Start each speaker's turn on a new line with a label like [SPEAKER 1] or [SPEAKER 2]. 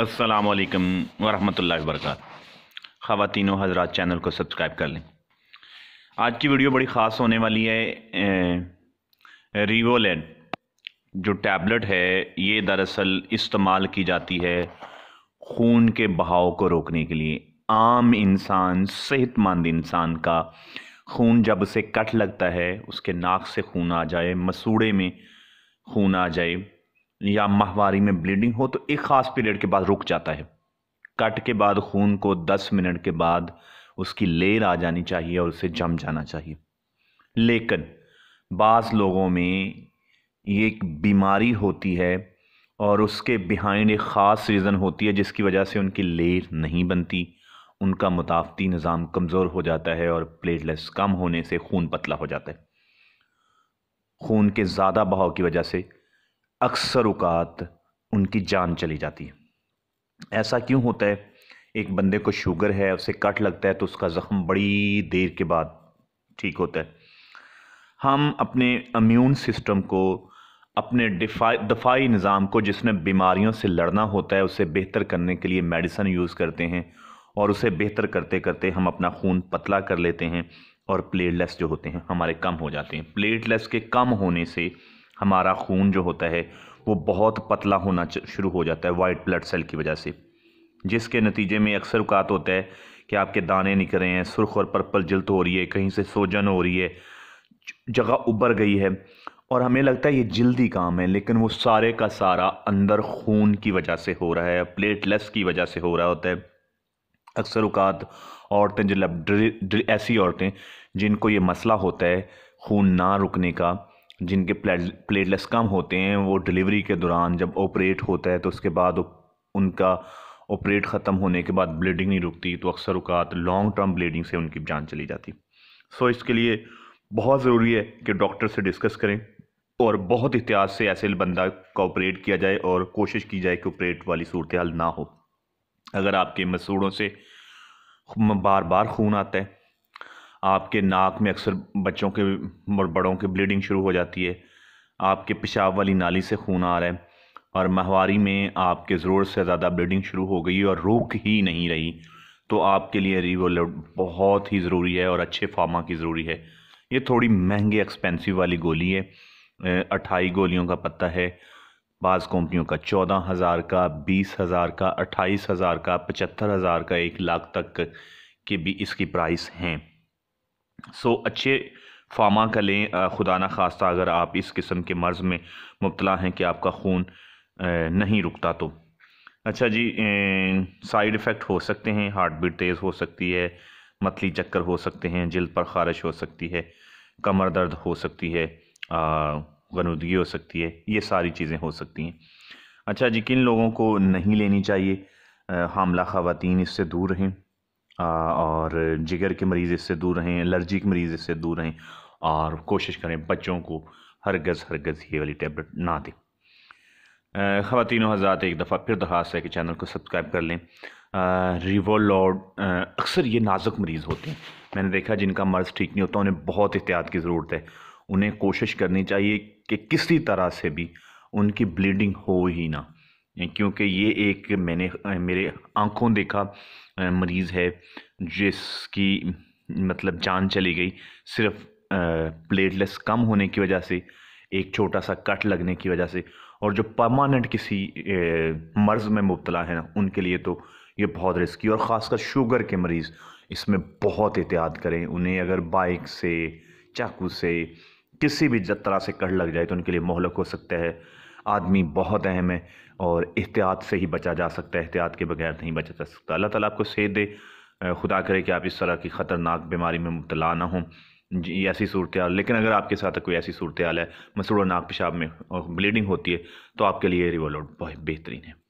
[SPEAKER 1] अस्सलाम वालेकुम वरहमतुल्लाहि वबरकात ख़वातिन हजरात चैनल को सब्सक्राइब कर लें आज की वीडियो बड़ी ख़ास होने वाली है रिवोलेड जो टैबलेट है ये दरअसल इस्तेमाल की जाती है खून के बहाव को रोकने के लिए आम इंसान सेहतमंद इंसान का खून जब उसे कट लगता है उसके नाक से खून आ जाए मसूड़े में खून आ जाए या माहवारी में ब्लीडिंग हो तो एक ख़ास पीरियड के बाद रुक जाता है कट के बाद खून को 10 मिनट के बाद उसकी लेर आ जानी चाहिए और उसे जम जाना चाहिए लेकिन बाज़ लोगों में ये एक बीमारी होती है और उसके बिहाइंड एक ख़ास रीज़न होती है जिसकी वजह से उनकी लेर नहीं बनती उनका मुताफ़ती निज़ाम कमज़ोर हो जाता है और प्लेटलेट्स कम होने से खून पतला हो जाता है खून के ज़्यादा बहाव की वजह से अक्सर उकात उनकी जान चली जाती है ऐसा क्यों होता है एक बंदे को शुगर है उसे कट लगता है तो उसका ज़ख़म बड़ी देर के बाद ठीक होता है हम अपने अम्यून सिस्टम को अपने दफाई निज़ाम को जिसने बीमारियों से लड़ना होता है उसे बेहतर करने के लिए मेडिसन यूज़ करते हैं और उसे बेहतर करते करते हम अपना खून पतला कर लेते हैं और प्लेटलेस जो होते हैं हमारे कम हो जाते हैं प्लेटलेस के कम होने से हमारा खून जो होता है वो बहुत पतला होना शुरू हो जाता है वाइट ब्लड सेल की वजह से जिसके नतीजे में अक्सर उकात होता है कि आपके दाने निकल रहे हैं सुर्ख और पर्पल जल्द हो रही है कहीं से सोजन हो रही है जगह उबर गई है और हमें लगता है ये जल्दी काम है लेकिन वो सारे का सारा अंदर खून की वजह से हो रहा है प्लेटलेस की वजह से हो रहा होता है अक्सर उकात औरतें जो ऐसी औरतें जिनको ये मसला होता है खून ना रुकने का जिनके प्लेटलेट्स कम होते हैं वो डिलीवरी के दौरान जब ऑपरेट होता है तो उसके बाद उनका ऑपरेट ख़त्म होने के बाद ब्लीडिंग नहीं रुकती तो अक्सर अवकात लॉन्ग टर्म ब्लीडिंग से उनकी जान चली जाती सो so, इसके लिए बहुत ज़रूरी है कि डॉक्टर से डिस्कस करें और बहुत एहतियात से ऐसे बंदा का ऑपरेट किया जाए और कोशिश की जाए कि ऑपरेट वाली सूरत हाल ना हो अगर आपके मसूड़ों से बार बार खून आता है आपके नाक में अक्सर बच्चों के और बड़ों के ब्लीडिंग शुरू हो जाती है आपके पेशाब वाली नाली से खून आ रहा है और माहवारी में आपके ज़रूर से ज़्यादा ब्लीडिंग शुरू हो गई और रुक ही नहीं रही तो आपके लिए रिवोलेट बहुत ही ज़रूरी है और अच्छे फार्मा की ज़रूरी है ये थोड़ी महंगे एक्सपेंसिव वाली गोली है अट्ठाई गोलियों का पत्ता है बाज़ कंपनियों का चौदह हज़ार का बीस हज़ार का अट्ठाईस हज़ार का पचहत्तर हज़ार का एक लाख तक के भी इसकी प्राइस हैं सो अच्छे फार्मा का लें खुदा ना खास्ता अगर आप इस किस्म के मर्ज़ में मुबतला हैं कि आपका खून नहीं रुकता तो अच्छा जी साइड इफ़ेक्ट हो सकते हैं हार्ट बीट तेज़ हो सकती है मतली चक्कर हो सकते हैं जल्द पर खारिश हो सकती है कमर दर्द हो सकती है गनूदगी हो सकती है ये सारी चीज़ें हो सकती हैं अच्छा जी किन लोगों को नहीं लेनी चाहिए हामला ख़वान इससे दूर रहें और जिगर के मरीज़ इससे दूर रहें एलर्जी के मरीज़ इससे दूर रहें और कोशिश करें बच्चों को हर हर हरगज़ ये वाली टैबलेट ना दें खातिन हजरात एक दफ़ा फिर दरख्वास्त है कि चैनल को सब्सक्राइब कर लें रिवोलॉड अक्सर ये नाजुक मरीज़ होते हैं मैंने देखा जिनका मर्ज़ ठीक नहीं होता उन्हें बहुत एहतियात की ज़रूरत है उन्हें कोशिश करनी चाहिए कि किसी तरह से भी उनकी ब्लीडिंग हो ही ना क्योंकि ये एक मैंने मेरे आंखों देखा मरीज़ है जिसकी मतलब जान चली गई सिर्फ प्लेटलेस कम होने की वजह से एक छोटा सा कट लगने की वजह से और जो परमानेंट किसी मर्ज़ में मुबतला है ना उनके लिए तो ये बहुत रिस्की और ख़ासकर शुगर के मरीज़ इसमें बहुत एहतियात करें उन्हें अगर बाइक से चाकू से किसी भी तरह से कट लग जाए तो उनके लिए मोहलक हो सकता है आदमी बहुत अहम है और एहतियात से ही बचा जा सकता है एहतियात के बगैर नहीं बचा जा सकता अल्लाह ताला आपको सेहत दे खुदा करे कि आप इस तरह की ख़तरनाक बीमारी में मुबतला ना हो जी ऐसी सूरत हाल लेकिन अगर आपके साथ कोई ऐसी सूरत हाल है और नाक पेशाब में और ब्लीडिंग होती है तो आपके लिए रिवोलोड बहुत बेहतरीन है